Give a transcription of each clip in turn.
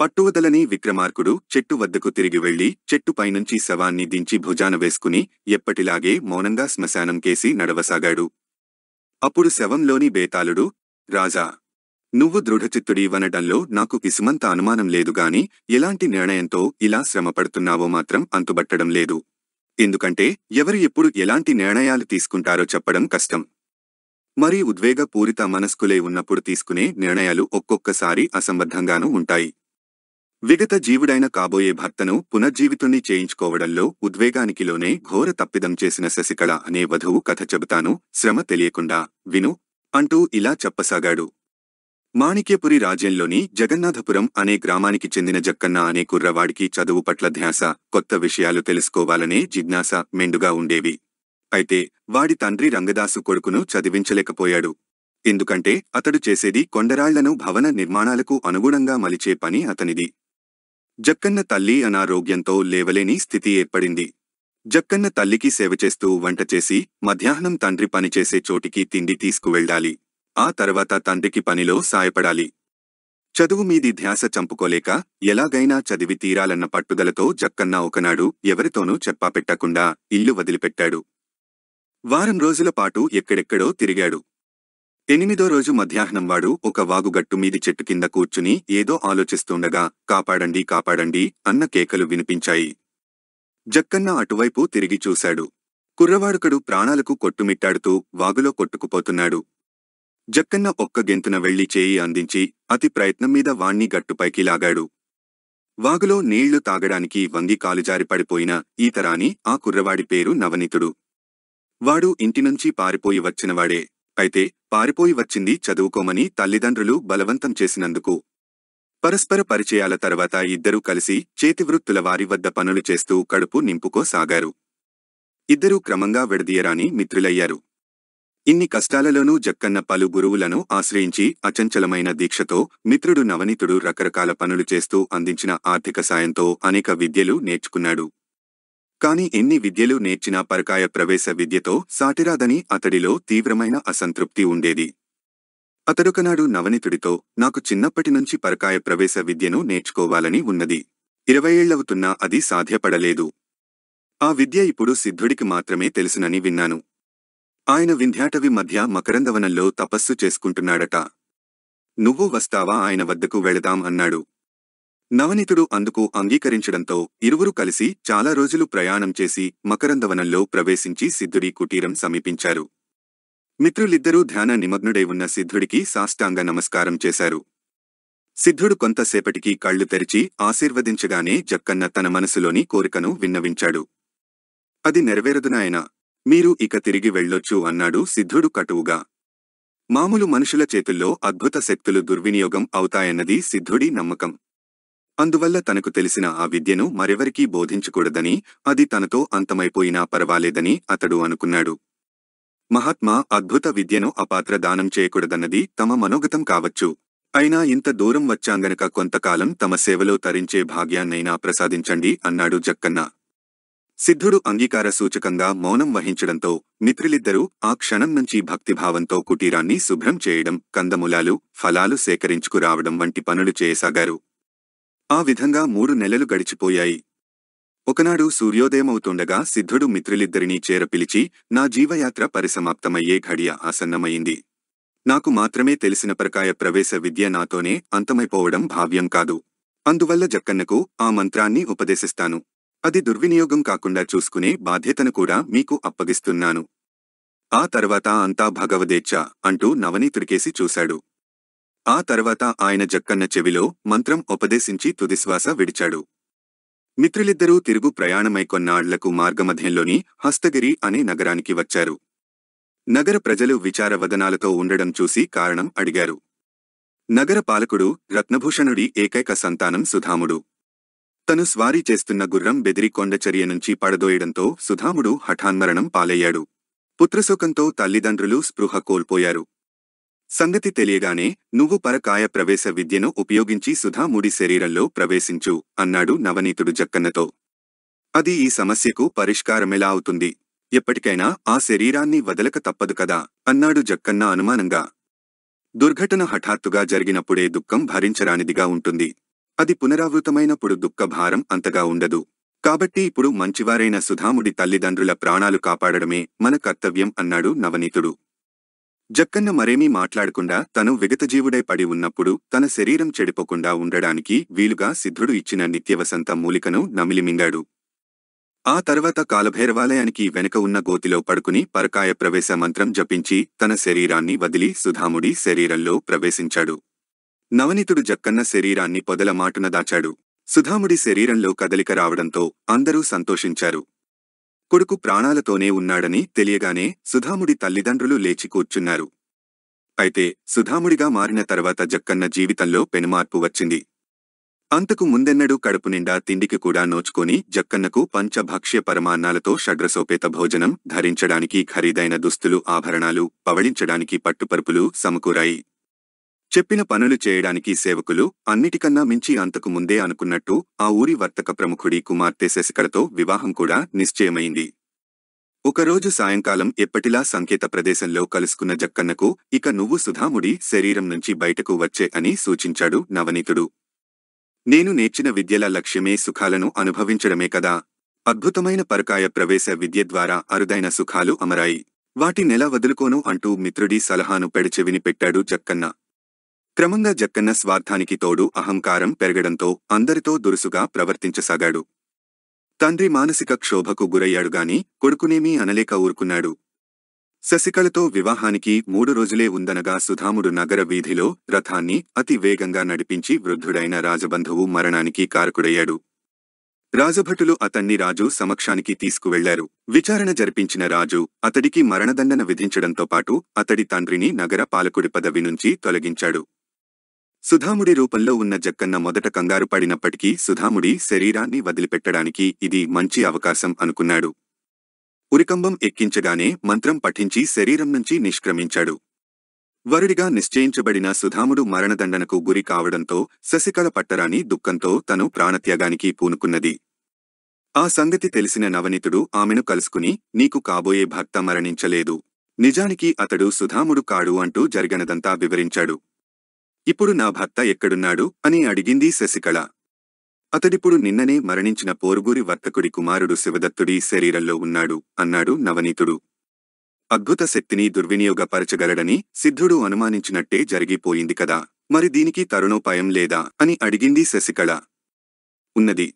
పట్టువదలని విక్రమార్కుడు చెట్టు వద్దకు తిరిగి వెళ్లి చెట్టుపైనుంచి శవాన్ని దించి భుజాన వేసుకుని ఎప్పటిలాగే మౌనంగా కేసి నడవసాగాడు అప్పుడు శవంలోని బేతాళుడు రాజా నువ్వు దృఢచిత్తుడీవనటంలో నాకు కిసుమంత అనుమానం లేదుగాని ఎలాంటి నిర్ణయంతో ఇలా శ్రమపడుతున్నావో మాత్రం అంతుబట్టడం లేదు ఎందుకంటే ఎవరు ఎప్పుడు ఎలాంటి నిర్ణయాలు తీసుకుంటారో చెప్పడం కష్టం మరి ఉద్వేగపూరిత మనస్కులే ఉన్నప్పుడు తీసుకునే నిర్ణయాలు ఒక్కొక్కసారి అసంబద్ధంగానూ ఉంటాయి విగత జీవుడైన కాబోయే భర్తను పునర్జీవితుణ్ణి చేయించుకోవడంలో ఉద్వేగానికిలోనే ఘోర తప్పిదం చేసిన శశికళ అనే వధువు కథ చెబుతాను శ్రమ తెలియకుండా విను అంటూ ఇలా చెప్పసాగాడు మాణిక్యపురి రాజ్యంలోని జగన్నాథపురం అనే గ్రామానికి చెందిన జక్కన్న అనే కుర్రవాడికి చదువు పట్ల ధ్యాస కొత్త విషయాలు తెలుసుకోవాలనే జిజ్ఞాస మెండుగా ఉండేవి అయితే వాడి తండ్రి రంగదాసు కొడుకును చదివించలేకపోయాడు ఎందుకంటే అతడు చేసేది కొండరాళ్లను భవన నిర్మాణాలకు అనుగుణంగా మలిచే పని అతనిది జక్కన్న తల్లి అనారోగ్యంతో లేవలేని స్థితి ఏర్పడింది జక్కన్న తల్లికి సేవ చేస్తూ వంట చేసి మధ్యాహ్నం తండ్రి పనిచేసే చోటికి తిండి తీసుకువెళ్ళాలి ఆ తర్వాత తండ్రికి పనిలో సాయపడాలి చదువు మీది ధ్యాస చంపుకోలేక ఎలాగైనా చదివి తీరాలన్న పట్టుదలతో జక్కన్న ఒకనాడు ఎవరితోనూ చెప్పాపెట్టకుండా ఇల్లు వదిలిపెట్టాడు వారం రోజుల పాటు ఎక్కడెక్కడో తిరిగాడు ఎనిమిదో రోజు మధ్యాహ్నం వాడు ఒక వాగుగట్టు మీది చెట్టు కింద కూర్చుని ఏదో ఆలోచిస్తుండగా కాపాడండి కాపాడండి అన్న కేకలు వినిపించాయి జక్కన్న అటువైపు తిరిగి చూశాడు కుర్రవాడుకడు ప్రాణాలకు కొట్టుమిట్టాడుతూ వాగులో కొట్టుకుపోతున్నాడు జక్కన్న ఒక్క గెంతున వెళ్లి చేయి అందించి అతి ప్రయత్నం మీద వాణ్ణి గట్టుపైకి లాగాడు వాగులో నీళ్లు తాగడానికి వంగి కాలుజారి పడిపోయిన ఈతరాని ఆ కుర్రవాడి పేరు నవనీతుడు వాడు ఇంటినుంచి పారిపోయి వచ్చినవాడే అయితే పారిపోయి వచ్చింది చదువుకోమని తల్లిదండ్రులు బలవంతం చేసినందుకు పరస్పర పరిచయాల తర్వాత ఇద్దరూ కలిసి చేతివృత్తుల వారి వద్ద పనులు చేస్తూ కడుపు నింపుకోసాగారు ఇద్దరూ క్రమంగా విడదీయరాని మిత్రులయ్యారు ఇన్ని కష్టాలలోనూ జక్కన్న పలు గురువులను ఆశ్రయించి అచంచలమైన దీక్షతో మిత్రుడు నవనీతుడు రకరకాల పనులు చేస్తూ అందించిన ఆర్థిక సాయంతో అనేక విద్యలు నేర్చుకున్నాడు కాని ఎన్ని విద్యలు నేర్చినా పరకాయ ప్రవేశ విద్యతో సాటిరాదని అతడిలో తీవ్రమైన అసంతృప్తి ఉండేది అతడొకనాడు నవనితుడితో నాకు చిన్నప్పటినుంచి పరకాయ ప్రవేశ విద్యను నేర్చుకోవాలని ఉన్నది ఇరవై ఏళ్లవుతున్నా అది సాధ్యపడలేదు ఆ విద్య ఇప్పుడు సిద్ధుడికి మాత్రమే తెలుసునని విన్నాను ఆయన వింధ్యాటవి మధ్య మకరందవనంలో తపస్సు చేసుకుంటున్నాడట నువ్వు వస్తావా ఆయన వద్దకు వెళదాం అన్నాడు నవనీతుడు అందుకు అంగీకరించడంతో ఇరువురు కలిసి చాలా రోజులు ప్రయాణం చేసి మకరందవనంలో ప్రవేశించి సిద్ధుడి కుటీరం సమీపించారు మిత్రులిద్దరూ ధ్యాన నిమగ్నుడై ఉన్న సిద్ధుడికి సాష్టాంగ నమస్కారం చేశారు సిద్ధుడు కొంతసేపటికి కళ్ళు తెరిచి ఆశీర్వదించగానే జక్కన్న తన మనసులోని కోరికను విన్నవించాడు అది నెరవేరదునాయన మీరు ఇక తిరిగి వెళ్ళొచ్చు అన్నాడు సిద్ధుడు కటువుగా మామూలు మనుషుల చేతుల్లో అద్భుత శక్తులు దుర్వినియోగం అవుతాయన్నది సిద్ధుడి నమ్మకం అందువల్ల తనకు తెలిసిన ఆ విద్యను మరెవరికీ బోధించకూడదని అది తనతో అంతమైపోయినా పర్వాలేదని అతడు అనుకున్నాడు మహాత్మా అద్భుత విద్యను అపాత్ర దానం చేయకూడదన్నది తమ మనోగతం కావచ్చు అయినా ఇంత దూరం వచ్చాంగనక కొంతకాలం తమ సేవలో తరించే భాగ్యాన్నైనా ప్రసాదించండి అన్నాడు జక్కన్న సిద్ధుడు అంగీకార సూచకంగా మౌనం వహించడంతో మిత్రులిద్దరూ ఆ క్షణం నుంచి భక్తిభావంతో కుటీరాన్ని శుభ్రం చేయడం కందమూలాలు ఫలాలు సేకరించుకురావడం వంటి పనులు చేయసాగారు ఆ విధంగా మూడు నెలలు గడిచిపోయాయి ఒకనాడు సూర్యోదయమవుతుండగా సిద్ధుడు మిత్రులిద్దరినీ చేరపిలిచి నా జీవయాత్ర పరిసమాప్తమయ్యే ఘడియ ఆసన్నమయింది నాకు మాత్రమే తెలిసిన ప్రకాయ ప్రవేశ విద్య నాతోనే అంతమైపోవడం భావ్యం కాదు అందువల్ల జక్కన్నకు ఆ మంత్రాన్ని ఉపదేశిస్తాను అది దుర్వినియోగం కాకుండా చూసుకునే బాధ్యతను కూడా మీకు అప్పగిస్తున్నాను ఆ తర్వాత అంతా భగవదేచ్ఛ అంటూ నవనీతుడికేసి చూశాడు ఆ తర్వాత ఆయన జక్కన్న చెవిలో మంత్రం ఉపదేశించి తుదిశ్వాస విడిచాడు మిత్రులిద్దరూ తిరుగు ప్రయాణమై కొన్నాళ్లకు మార్గమధ్యంలోని హస్తగిరి అనే నగరానికి వచ్చారు నగర ప్రజలు విచారవదనాలతో ఉండడం చూసి కారణం అడిగారు నగర పాలకుడు రత్నభూషణుడి ఏకైక సంతానం సుధాముడు తను స్వారీ చేస్తున్న గుర్రం బెదిరి కొండచర్య నుంచి పడదోయడంతో సుధాముడు హఠాన్మరణం పాలయ్యాడు పుత్రశోకంతో తల్లిదండ్రులు స్పృహ కోల్పోయారు సంగతి తెలియగానే నువ్వు పరకాయ ప్రవేశ విద్యను ఉపయోగించి సుధాముడి శరీరంలో ప్రవేశించు అన్నాడు నవనీతుడు జక్కన్నతో అది ఈ సమస్యకు పరిష్కారమెలా అవుతుంది ఎప్పటికైనా ఆ శరీరాన్ని వదలక తప్పదు కదా అన్నాడు జక్కన్న అనుమానంగా దుర్ఘటన హఠాత్తుగా జరిగినప్పుడే దుఃఖం భరించరానిదిగా ఉంటుంది అది పునరావృతమైనప్పుడు దుఃఖభారం అంతగా ఉండదు కాబట్టి ఇప్పుడు మంచివారైన సుధాముడి తల్లిదండ్రుల ప్రాణాలు కాపాడడమే మన కర్తవ్యం అన్నాడు నవనీతుడు జక్కన్న మరేమీ మాట్లాడకుండా తను విగతజీవుడై పడి ఉన్నప్పుడు తన శరీరం చెడిపోకుండా ఉండడానికి వీలుగా సిద్ధుడు ఇచ్చిన నిత్యవసంత మూలికను నమిలిమిందాడు ఆ తర్వాత కాలభైరవాలయానికి వెనుక ఉన్న గోతిలో పడుకుని పరకాయ ప్రవేశ మంత్రం జపించి తన శరీరాన్ని వదిలి సుధాముడి శరీరంలో ప్రవేశించాడు నవనితుడు జక్కన్న శరీరాన్ని పొదల మాటున దాచాడు సుధాముడి శరీరంలో కదలిక రావడంతో అందరూ సంతోషించారు కొడుకు ప్రాణాలతోనే ఉన్నాడని తెలియగానే సుధాముడి తల్లిదండ్రులు లేచి కూర్చున్నారు అయితే సుధాముడిగా మారిన తర్వాత జక్కన్న జీవితంలో పెనుమార్పు వచ్చింది అంతకు ముందెన్నడూ కడుపునిండా తిండికి కూడా నోచుకొని జక్కన్నకు పంచభక్ష్య పరమాన్నాలతో షడ్రసోపేత భోజనం ధరించడానికి ఖరీదైన దుస్తులు ఆభరణాలు పవళించడానికి పట్టుపరుపులు సమకూరాయి చెప్పిన పనులు చేయడానికి సేవకులు అన్నిటికన్నా మించి అంతకు ముందే అనుకున్నట్టు ఆ ఊరి వర్తక ప్రముఖుడి కుమార్తె శశికళతో వివాహం కూడా నిశ్చయమైంది ఒకరోజు సాయంకాలం ఎప్పటిలా సంకేత ప్రదేశంలో కలుసుకున్న జక్కన్నకు ఇక నువ్వు సుధాముడి శరీరం నుంచి బయటకు వచ్చే అని సూచించాడు నవనీతుడు నేను నేర్చిన విద్యల లక్ష్యమే సుఖాలను అనుభవించడమే కదా అద్భుతమైన పరకాయ ప్రవేశ విద్య ద్వారా అరుదైన సుఖాలు అమరాయి వాటి నెల వదులుకోను అంటూ మిత్రుడి సలహాను పెడచెవిని పెట్టాడు జక్కన్న క్రమంగా జక్కన్న స్వార్థానికి తోడు అహంకారం పెరగడంతో అందరితో దురుసుగా ప్రవర్తించసాగాడు తండ్రి మానసిక క్షోభకు గురయ్యాడుగాని కొడుకునేమీ అనలేక ఊరుకున్నాడు శశికళతో వివాహానికి మూడు రోజులే ఉందనగా సుధాముడు నగర వీధిలో రథాన్ని అతి వేగంగా నడిపించి వృద్ధుడైన రాజబంధువు మరణానికి కారకుడయ్యాడు రాజభటులు అతన్ని రాజు సమక్షానికి తీసుకువెళ్లారు విచారణ జరిపించిన రాజు అతడికి మరణదండన విధించడంతో పాటు అతడి తండ్రిని నగర పాలకుడి పదవి నుంచి తొలగించాడు సుధాముడి రూపంలో ఉన్న జక్కన్న మొదట కంగారు పడినప్పటికీ సుధాముడి శరీరాన్ని వదిలిపెట్టడానికి ఇది మంచి అవకాశం అనుకున్నాడు ఉరికంబం ఎక్కించగానే మంత్రం పఠించి శరీరం నుంచి నిష్క్రమించాడు వరుడిగా నిశ్చయించబడిన సుధాముడు మరణదండనకు గురి కావడంతో శశికళ పట్టరాని దుఃఖంతో తను ప్రాణత్యాగానికి పూనుకున్నది ఆ సంగతి తెలిసిన నవనీతుడు ఆమెను కలుసుకుని నీకు కాబోయే భర్త మరణించలేదు నిజానికి అతడు సుధాముడు కాడు అంటూ జరిగినదంతా వివరించాడు ఇప్పుడు నా భర్త ఎక్కడున్నాడు అని అడిగింది శశికళ అతడిప్పుడు నిన్ననే మరణించిన పోరుగూరి వర్తకుడి కుమారుడు శివదత్తుడి శరీరంలో ఉన్నాడు అన్నాడు నవనీతుడు అద్భుత శక్తిని దుర్వినియోగపరచగలడని సిద్ధుడు అనుమానించినట్టే జరిగిపోయింది కదా మరి దీనికి తరుణోపాయం లేదా అని అడిగింది శశికళ ఉన్నది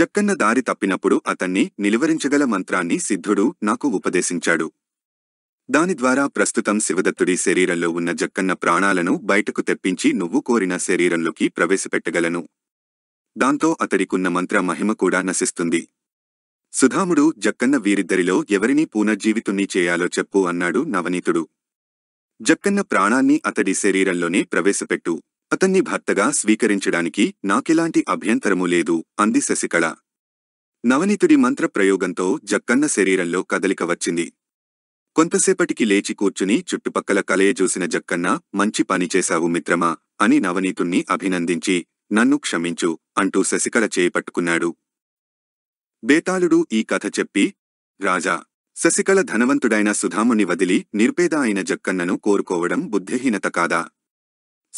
జక్కన్న దారి తప్పినప్పుడు అతన్ని నిలువరించగల మంత్రాన్ని సిద్ధుడు నాకు ఉపదేశించాడు దాని ద్వారా ప్రస్తుతం శివదత్తుడి శరీరంలో ఉన్న జక్కన్న ప్రాణాలను బయటకు తెప్పించి నువ్వు కోరిన శరీరంలోకి ప్రవేశపెట్టగలను దాంతో అతడికున్న మంత్ర మహిమ కూడా నశిస్తుంది సుధాముడు జక్కన్న వీరిద్దరిలో ఎవరిని పునర్జీవితుణ్ణి చేయాలో చెప్పు అన్నాడు నవనీతుడు జక్కన్న ప్రాణాన్ని అతడి శరీరంలోనే ప్రవేశపెట్టు అతన్ని భర్తగా స్వీకరించడానికి నాకెలాంటి అభ్యంతరమూ లేదు అంది శశికళ నవనీతుడి మంత్రప్రయోగంతో జక్కన్న శరీరంలో కదలిక వచ్చింది కొంతసేపటికి లేచి కూర్చుని చుట్టుపక్కల కలయ చూసిన జక్కన్న మంచి పనిచేశావు మిత్రమా అని నవనీతుణ్ణి అభినందించి నన్ను క్షమించు అంటూ శశికళ చేపట్టుకున్నాడు బేతాళుడు ఈ కథ చెప్పి రాజా శశికళ ధనవంతుడైన సుధాముని వదిలి నిర్పేద అయిన జక్కన్నను కోరుకోవడం బుద్ధిహీనత కాదా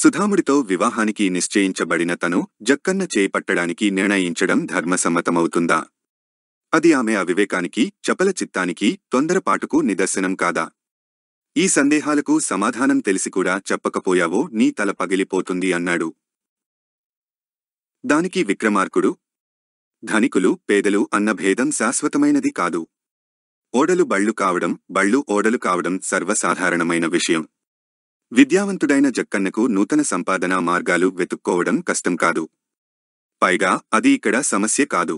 సుధాముడితో వివాహానికి నిశ్చయించబడిన తను జక్కన్న చేపట్టడానికి నిర్ణయించడం ధర్మసమ్మతమవుతుందా అది ఆమె అవివేకానికి చపల చిత్తానికి తొందరపాటుకు నిదర్శనం కాదా ఈ సందేహాలకు సమాధానం తెలిసికూడా చెప్పకపోయావో నీ తల పగిలిపోతుంది అన్నాడు దానికి విక్రమార్కుడు ధనికులు పేదలు అన్న భేదం శాశ్వతమైనది కాదు ఓడలు బళ్ళు కావడం బళ్ళు ఓడలు కావడం సర్వసాధారణమైన విషయం విద్యావంతుడైన జక్కన్నకు నూతన సంపాదనా మార్గాలు వెతుక్కోవడం కష్టం కాదు పైగా అది ఇక్కడ సమస్య కాదు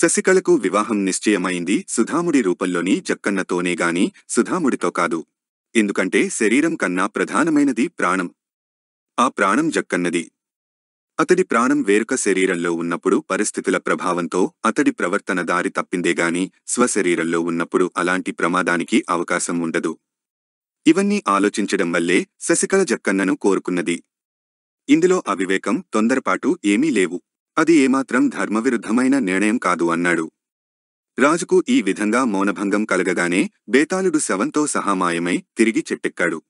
శశికళకు వివాహం నిశ్చయమైంది సుధాముడి రూపంలోని జక్కన్నతోనే గాని సుధాముడితో కాదు ఎందుకంటే శరీరం కన్నా ప్రధానమైనది ప్రాణం ఆ ప్రాణం జక్కన్నది అతడి ప్రాణం వేరొక శరీరంలో ఉన్నప్పుడు పరిస్థితుల ప్రభావంతో అతడి ప్రవర్తన దారి తప్పిందేగాని స్వశరీరంలో ఉన్నప్పుడు అలాంటి ప్రమాదానికి అవకాశం ఉండదు ఇవన్నీ ఆలోచించడం వల్లే శశికళ జక్కన్నను కోరుకున్నది ఇందులో అవివేకం తొందరపాటు ఏమీ లేవు అది ఏమాత్రం ధర్మవిరుద్ధమైన నిర్ణయం కాదు అన్నాడు రాజుకు ఈ విధంగా మౌనభంగం కలగగానే బేతాళుడు శవంతో సహా మాయమై తిరిగి చెట్టెక్కాడు